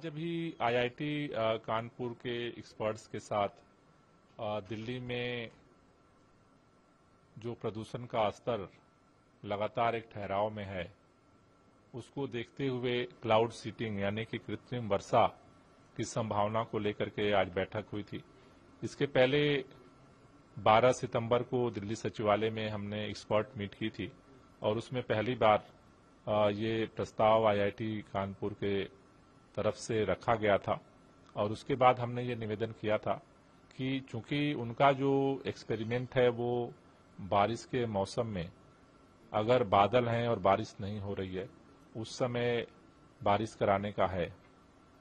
आज अभी आईआईटी कानपुर के एक्सपर्ट्स के साथ दिल्ली में जो प्रदूषण का स्तर लगातार एक ठहराव में है उसको देखते हुए क्लाउड सीटिंग यानी कि कृत्रिम वर्षा की संभावना को लेकर के आज बैठक हुई थी इसके पहले 12 सितंबर को दिल्ली सचिवालय में हमने एक्सपर्ट मीट की थी और उसमें पहली बार ये प्रस्ताव आईआईटी कानपुर के तरफ से रखा गया था और उसके बाद हमने ये निवेदन किया था कि चूंकि उनका जो एक्सपेरिमेंट है वो बारिश के मौसम में अगर बादल हैं और बारिश नहीं हो रही है उस समय बारिश कराने का है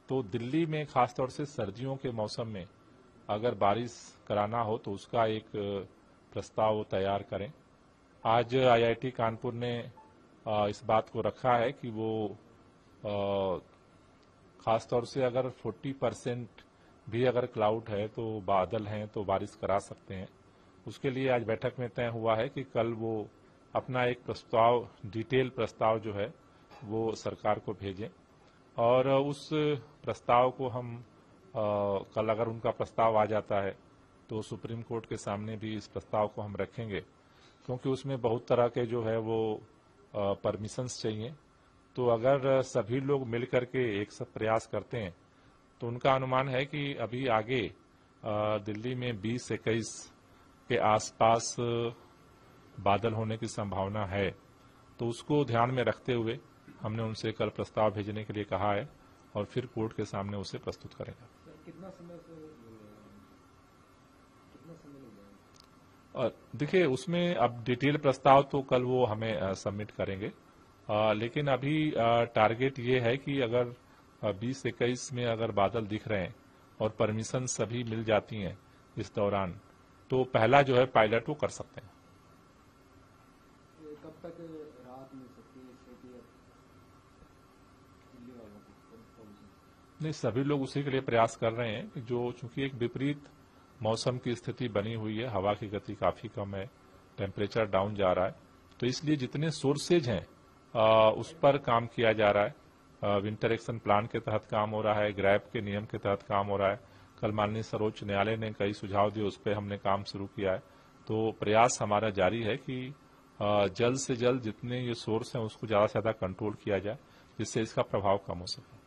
तो दिल्ली में खासतौर से सर्दियों के मौसम में अगर बारिश कराना हो तो उसका एक प्रस्ताव तैयार करें आज आईआईटी कानपुर ने इस बात को रखा है कि वो खास तौर से अगर 40 परसेंट भी अगर क्लाउड है तो बादल हैं तो बारिश करा सकते हैं उसके लिए आज बैठक में तय हुआ है कि कल वो अपना एक प्रस्ताव डिटेल प्रस्ताव जो है वो सरकार को भेजें और उस प्रस्ताव को हम आ, कल अगर उनका प्रस्ताव आ जाता है तो सुप्रीम कोर्ट के सामने भी इस प्रस्ताव को हम रखेंगे क्योंकि उसमें बहुत तरह के जो है वो परमिशंस चाहिए तो अगर सभी लोग मिलकर के एक सब प्रयास करते हैं तो उनका अनुमान है कि अभी आगे दिल्ली में बीस इक्कीस के आसपास बादल होने की संभावना है तो उसको ध्यान में रखते हुए हमने उनसे कल प्रस्ताव भेजने के लिए कहा है और फिर कोर्ट के सामने उसे प्रस्तुत करेगा कितना समय देखिए उसमें अब डिटेल प्रस्ताव तो कल वो हमें सबमिट करेंगे आ, लेकिन अभी टारगेट ये है कि अगर बीस इक्कीस में अगर बादल दिख रहे हैं और परमिशन सभी मिल जाती हैं इस दौरान तो पहला जो है पायलट वो कर सकते हैं कब तक सकती है नहीं सभी लोग उसी के लिए प्रयास कर रहे हैं जो चूंकि एक विपरीत मौसम की स्थिति बनी हुई है हवा की गति काफी कम है टेम्परेचर डाउन जा रहा है तो इसलिए जितने सोर्सेज हैं उस पर काम किया जा रहा है विंटर एक्शन प्लान के तहत काम हो रहा है ग्रैप के नियम के तहत काम हो रहा है कल माननीय सर्वोच्च न्यायालय ने कई सुझाव दिए उस पर हमने काम शुरू किया है तो प्रयास हमारा जारी है कि जल्द से जल्द जितने ये सोर्स हैं उसको ज्यादा से ज्यादा कंट्रोल किया जाए जिससे इसका प्रभाव कम हो सके